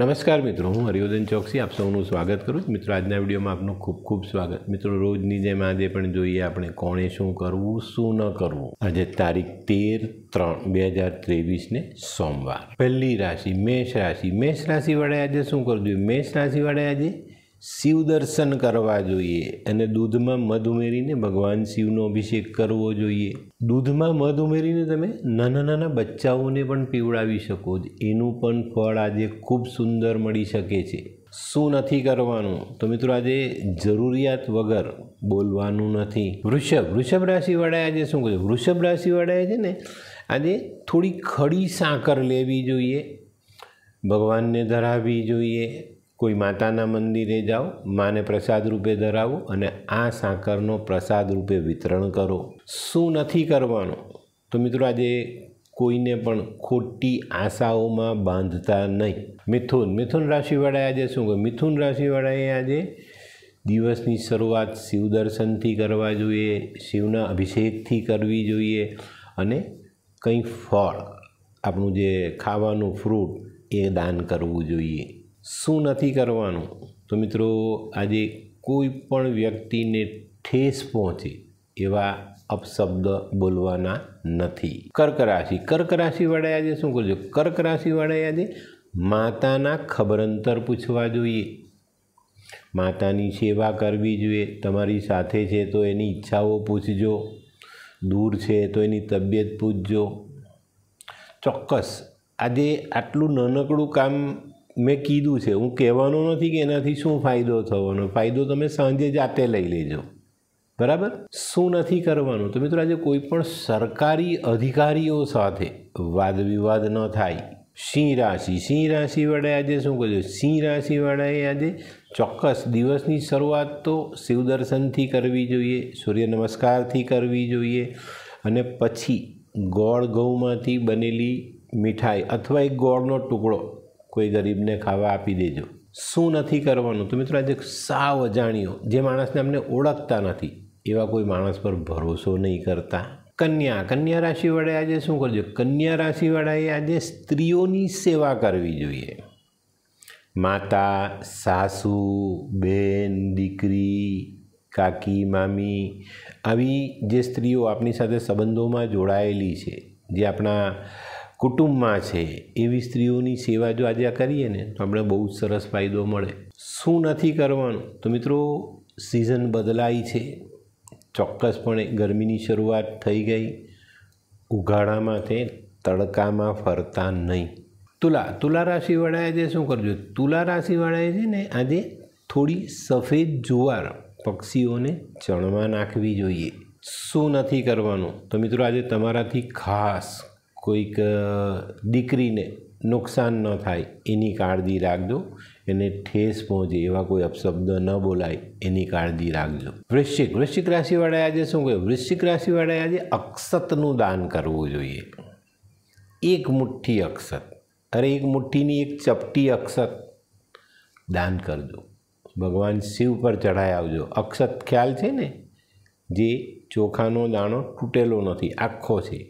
નમસ્કાર મિત્રો હું હરિવર્ધન ચોકસી આપ સૌનું સ્વાગત કરું છું મિત્રો આજના વિડીયોમાં આપનું ખૂબ ખૂબ સ્વાગત મિત્રો રોજની જેમ આજે પણ જોઈએ આપણે કોણે શું કરવું શું ન કરવું આજે તારીખ તેર ત્રણ બે હજાર ત્રેવીસને સોમવાર પહેલી રાશિ મેષ રાશિ મેષ રાશિવાળાએ આજે શું કરવું જોઈએ મેષ રાશિવાળાએ આજે શિવ દર્શન કરવા જોઈએ અને દૂધમાં મધ ઉમેરીને ભગવાન શિવનો અભિષેક કરવો જોઈએ દૂધમાં મધ ઉમેરીને તમે નાના નાના બચ્ચાઓને પણ પીવડાવી શકો એનું પણ ફળ આજે ખૂબ સુંદર મળી શકે છે શું નથી કરવાનું તો મિત્રો આજે જરૂરિયાત વગર બોલવાનું નથી વૃષભ વૃષભ રાશિવાળાએ આજે શું કહ્યું વૃષભ રાશિવાળાએ છે ને આજે થોડી ખડી સાકર લેવી જોઈએ ભગવાનને ધરાવવી જોઈએ કોઈ માતાના મંદિરે જાઓ માને પ્રસાદ રૂપે ધરાવો અને આ સાકરનો પ્રસાદ રૂપે વિતરણ કરો શું નથી કરવાનું તો મિત્રો આજે કોઈને પણ ખોટી આશાઓમાં બાંધતા નહીં મિથુન મિથુન રાશિવાળાએ આજે શું કહ્યું મિથુન રાશિવાળાએ આજે દિવસની શરૂઆત શિવ દર્શનથી કરવા જોઈએ શિવના અભિષેકથી કરવી જોઈએ અને કંઈ ફળ આપણું જે ખાવાનું ફ્રૂટ એ દાન કરવું જોઈએ શું નથી કરવાનું તો મિત્રો આજે કોઈ પણ વ્યક્તિને ઠેસ પહોંચે એવા અપશબ્દ બોલવાના નથી કર્ક રાશિ કર્ક રાશિવાળાએ આજે શું કરજો કર્ક રાશિવાળાએ આજે માતાના ખબરંતર પૂછવા જોઈએ માતાની સેવા કરવી જોઈએ તમારી સાથે છે તો એની ઈચ્છાઓ પૂછજો દૂર છે તો એની તબિયત પૂછજો ચોક્કસ આજે આટલું નાનકડું કામ મેં કીધું છે હું કહેવાનો નથી કે એનાથી શું ફાયદો થવાનો ફાયદો તમે સાંજે જાતે લઈ લેજો બરાબર શું નથી કરવાનું તો મિત્રો આજે કોઈ પણ સરકારી અધિકારીઓ સાથે વાદવિવાદ ન થાય સિંહ રાશિ સિંહ રાશિવાળાએ આજે શું કહ્યું સિંહ રાશિવાળાએ આજે ચોક્કસ દિવસની શરૂઆત તો શિવદર્શનથી કરવી જોઈએ સૂર્ય નમસ્કારથી કરવી જોઈએ અને પછી ગોળ ઘઉંમાંથી બનેલી મીઠાઈ અથવા એક ગોળનો ટુકડો કોઈ ગરીબને ખાવા આપી દેજો શું નથી કરવાનું તો મિત્રો આજે સાવ અજાણ્યો જે માણસને અમને ઓળખતા નથી એવા કોઈ માણસ પર ભરોસો નહીં કરતા કન્યા કન્યા રાશિવાળાએ આજે શું કરજો કન્યા રાશિવાળાએ આજે સ્ત્રીઓની સેવા કરવી જોઈએ માતા સાસુ બેન દીકરી કાકી મામી આવી જે સ્ત્રીઓ આપની સાથે સંબંધોમાં જોડાયેલી છે જે આપણા કુટુંબમાં છે એવી સ્ત્રીઓની સેવા જો આજે આ કરીએ ને તો આપણે બહુ જ સરસ ફાયદો મળે શું નથી કરવાનું તો મિત્રો સિઝન બદલાઈ છે ચોક્કસપણે ગરમીની શરૂઆત થઈ ગઈ ઉઘાડામાં તે તડકામાં ફરતા નહીં તુલા તુલા રાશિવાળાએ આજે શું કરજો તુલા રાશિવાળાએ છે ને આજે થોડી સફેદ જુવાર પક્ષીઓને ચણવા નાખવી જોઈએ શું નથી કરવાનું તો મિત્રો આજે તમારાથી ખાસ કોઈક દીકરીને નુકસાન ન થાય એની કાળજી રાખજો એને ઠેસ પહોંચે એવા કોઈ અપશબ્દ ન બોલાય એની કાળજી રાખજો વૃશ્ચિક વૃશ્ચિક રાશિવાળાએ આજે શું કહ્યું વૃશ્ચિક રાશિવાળાએ આજે અક્ષતનું દાન કરવું જોઈએ એક મુઠ્ઠી અક્ષત અરે એક મુઠ્ઠીની એક ચપટી અક્ષત દાન કરજો ભગવાન શિવ પર ચઢાઈ આવજો અક્ષત ખ્યાલ છે ને જે ચોખાનો દાણો તૂટેલો નથી આખો છે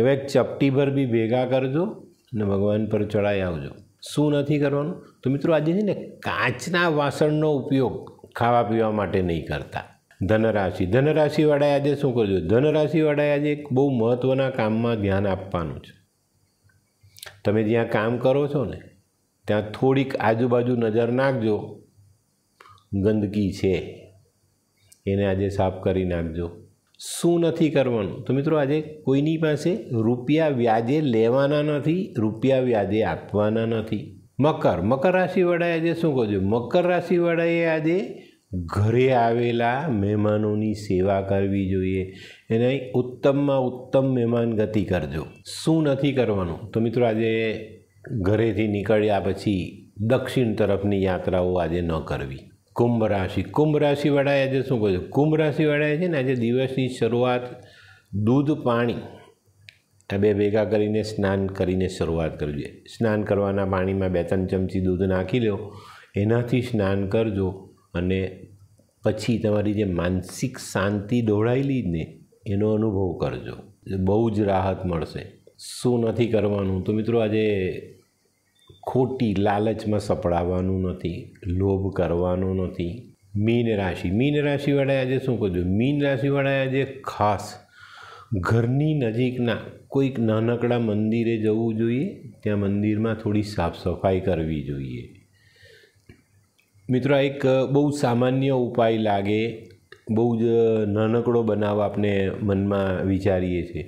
એવા એક ચપટી ભર બી ભેગા કરજો અને ભગવાન પર ચડાઈ આવજો શું નથી કરવાનું તો મિત્રો આજે છે ને કાચના વાસણનો ઉપયોગ ખાવા પીવા માટે નહીં કરતા ધનરાશિ ધનરાશિવાળાએ આજે શું કરજો ધનરાશિવાળાએ આજે એક બહુ મહત્ત્વના કામમાં ધ્યાન આપવાનું છે તમે જ્યાં કામ કરો છો ને ત્યાં થોડીક આજુબાજુ નજર નાખજો ગંદકી છે એને આજે સાફ કરી નાખજો શું નથી કરવાનું તો મિત્રો આજે કોઈની પાસે રૂપિયા વ્યાજે લેવાના નથી રૂપિયા વ્યાજે આપવાના નથી મકર મકર રાશિવાળાએ આજે શું કહો મકર રાશિવાળાએ આજે ઘરે આવેલા મહેમાનોની સેવા કરવી જોઈએ એને ઉત્તમમાં ઉત્તમ મહેમાન ગતિ કરજો શું નથી કરવાનું તો મિત્રો આજે ઘરેથી નીકળ્યા પછી દક્ષિણ તરફની યાત્રાઓ આજે ન કરવી કુંભ રાશિ કુંભ રાશિવાળાએ આજે શું કહ્યું કુંભ રાશિવાળાએ છે ને આજે દિવસની શરૂઆત દૂધ પાણી આ બે ભેગા કરીને સ્નાન કરીને શરૂઆત કરવી જોઈએ સ્નાન કરવાના પાણીમાં બે ત્રણ ચમચી દૂધ નાખી લો એનાથી સ્નાન કરજો અને પછી તમારી જે માનસિક શાંતિ દોડાયેલી ને એનો અનુભવ કરજો બહુ જ રાહત મળશે શું નથી કરવાનું તો મિત્રો આજે ખોટી લાલચમાં સપડાવવાનું નથી લોભ કરવાનો નથી મીન રાશિ મીન રાશિવાળાએ આજે શું કહ્યું મીન રાશિવાળાએ આજે ખાસ ઘરની નજીકના કોઈક નાનકડા મંદિરે જવું જોઈએ ત્યાં મંદિરમાં થોડી સાફ સફાઈ કરવી જોઈએ મિત્રો એક બહુ સામાન્ય ઉપાય લાગે બહુ જ નાનકડો બનાવ આપણે મનમાં વિચારીએ છીએ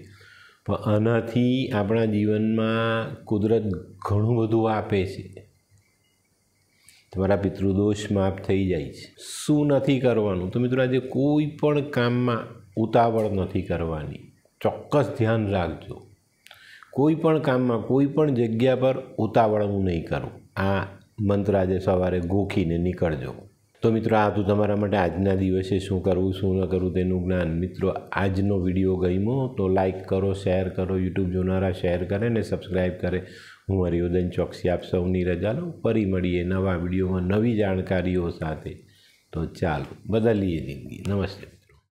પણ આનાથી આપણા જીવનમાં કુદરત ઘણું બધું આપે છે તમારા પિતૃદોષ માફ થઈ જાય છે શું નથી કરવાનું તો મિત્રો આજે કોઈ પણ કામમાં ઉતાવળ નથી કરવાની ચોક્કસ ધ્યાન રાખજો કોઈ પણ કામમાં કોઈ પણ જગ્યા પર ઉતાવળ હું નહીં કરું આ મંત્ર આજે સવારે ગોખીને નીકળજો તો મિત્રો આ હતું તમારા માટે આજના દિવસે શું કરવું શું ન કરવું તેનું જ્ઞાન મિત્રો આજનો વિડીયો ગમ્યો તો લાઇક કરો શેર કરો યુટ્યુબ જોનારા શેર કરે ને સબસ્ક્રાઈબ કરે હું હરિયોદન ચોકસી આપ સૌની રજા લઉં ફરી મળીએ નવા વિડીયોમાં નવી જાણકારીઓ સાથે તો ચાલો બદલીએ જિંદગી નમસ્તે